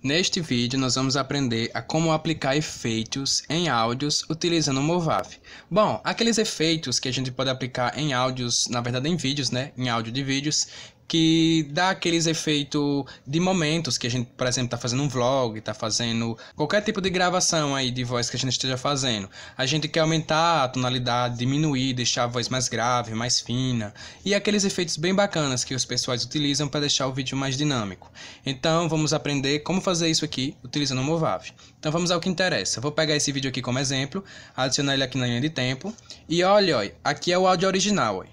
Neste vídeo nós vamos aprender a como aplicar efeitos em áudios utilizando o Movav. Bom, aqueles efeitos que a gente pode aplicar em áudios, na verdade em vídeos, né? Em áudio de vídeos, que dá aqueles efeitos de momentos que a gente, por exemplo, está fazendo um vlog, está fazendo qualquer tipo de gravação aí de voz que a gente esteja fazendo. A gente quer aumentar a tonalidade, diminuir, deixar a voz mais grave, mais fina e aqueles efeitos bem bacanas que os pessoais utilizam para deixar o vídeo mais dinâmico. Então, vamos aprender como fazer isso aqui utilizando o Movavi. Então, vamos ao que interessa. Eu vou pegar esse vídeo aqui como exemplo, adicionar ele aqui na linha de tempo e olha, olha, aqui é o áudio original, olha.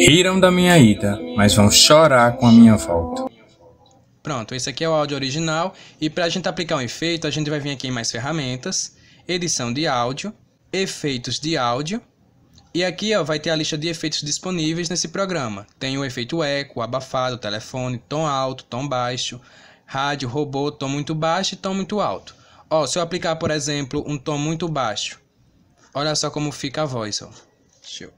Riram da minha ida, mas vão chorar com a minha volta. Pronto, esse aqui é o áudio original e para a gente aplicar um efeito, a gente vai vir aqui em mais ferramentas, edição de áudio, efeitos de áudio e aqui ó, vai ter a lista de efeitos disponíveis nesse programa. Tem o efeito eco, abafado, telefone, tom alto, tom baixo, rádio, robô, tom muito baixo e tom muito alto. Ó, se eu aplicar, por exemplo, um tom muito baixo, olha só como fica a voz. Ó. Deixa eu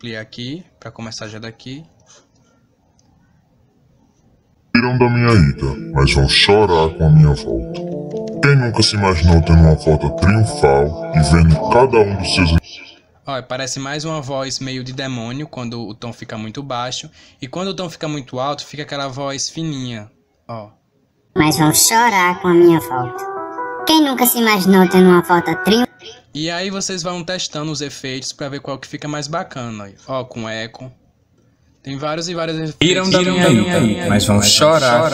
ampliar aqui, para começar já daqui. Irão da minha ida, mas vão chorar com a minha volta. Quem nunca se imaginou tendo uma volta triunfal e vendo cada um dos seus Olha, parece mais uma voz meio de demônio quando o tom fica muito baixo. E quando o tom fica muito alto, fica aquela voz fininha. Ó. Mas vão chorar com a minha volta. Quem nunca se imaginou tendo uma volta triunfal? E aí vocês vão testando os efeitos para ver qual que fica mais bacana. Ó, com eco. Tem vários e vários efeitos. Irão da minha, mas vão chorar,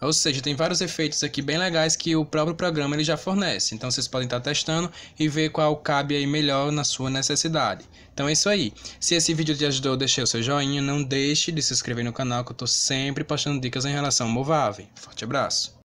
Ou seja, tem vários efeitos aqui bem legais que o próprio programa ele já fornece. Então vocês podem estar testando e ver qual cabe aí melhor na sua necessidade. Então é isso aí. Se esse vídeo te ajudou, deixe o seu joinha. Não deixe de se inscrever no canal que eu estou sempre postando dicas em relação ao Movável. Forte abraço.